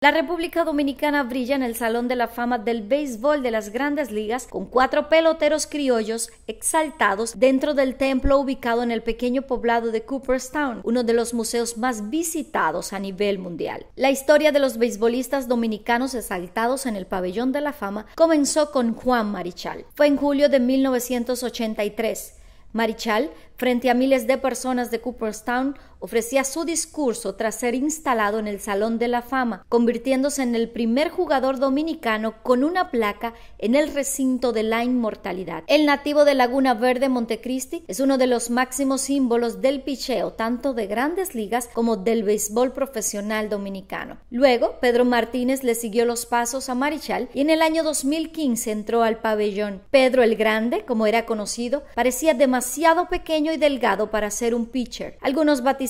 La República Dominicana brilla en el Salón de la Fama del Béisbol de las Grandes Ligas con cuatro peloteros criollos exaltados dentro del templo ubicado en el pequeño poblado de Cooperstown, uno de los museos más visitados a nivel mundial. La historia de los beisbolistas dominicanos exaltados en el Pabellón de la Fama comenzó con Juan Marichal. Fue en julio de 1983 Marichal, frente a miles de personas de Cooperstown, ofrecía su discurso tras ser instalado en el Salón de la Fama, convirtiéndose en el primer jugador dominicano con una placa en el recinto de la inmortalidad. El nativo de Laguna Verde, Montecristi, es uno de los máximos símbolos del picheo, tanto de grandes ligas como del béisbol profesional dominicano. Luego, Pedro Martínez le siguió los pasos a Marichal y en el año 2015 entró al pabellón. Pedro el Grande, como era conocido, parecía demasiado pequeño y delgado para ser un pitcher. Algunos batistas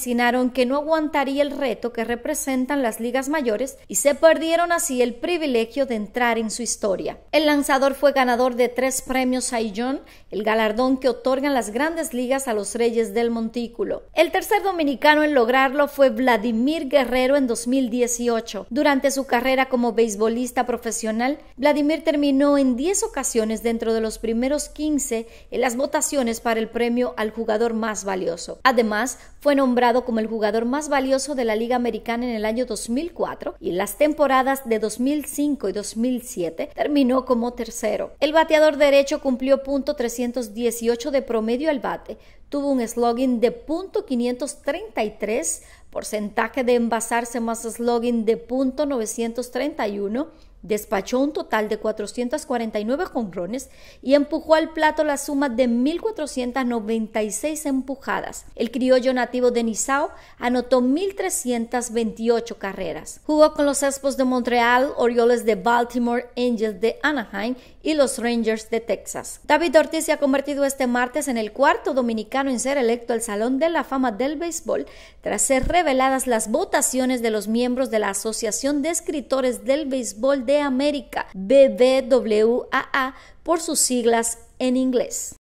que no aguantaría el reto que representan las ligas mayores y se perdieron así el privilegio de entrar en su historia. El lanzador fue ganador de tres premios Cy John, el galardón que otorgan las grandes ligas a los Reyes del Montículo. El tercer dominicano en lograrlo fue Vladimir Guerrero en 2018. Durante su carrera como beisbolista profesional, Vladimir terminó en 10 ocasiones dentro de los primeros 15 en las votaciones para el premio al jugador más valioso. Además, fue nombrado como el jugador más valioso de la Liga Americana en el año 2004 y en las temporadas de 2005 y 2007 terminó como tercero. El bateador derecho cumplió punto 318 de promedio al bate, tuvo un slogan de punto 533, porcentaje de envasarse más slogan de punto 931 Despachó un total de 449 jonrones y empujó al plato la suma de 1.496 empujadas. El criollo nativo de Nizao anotó 1.328 carreras. Jugó con los Expos de Montreal, Orioles de Baltimore, Angels de Anaheim y los Rangers de Texas. David Ortiz se ha convertido este martes en el cuarto dominicano en ser electo al Salón de la Fama del Béisbol tras ser reveladas las votaciones de los miembros de la Asociación de Escritores del Béisbol de América, BBWAA, por sus siglas en inglés.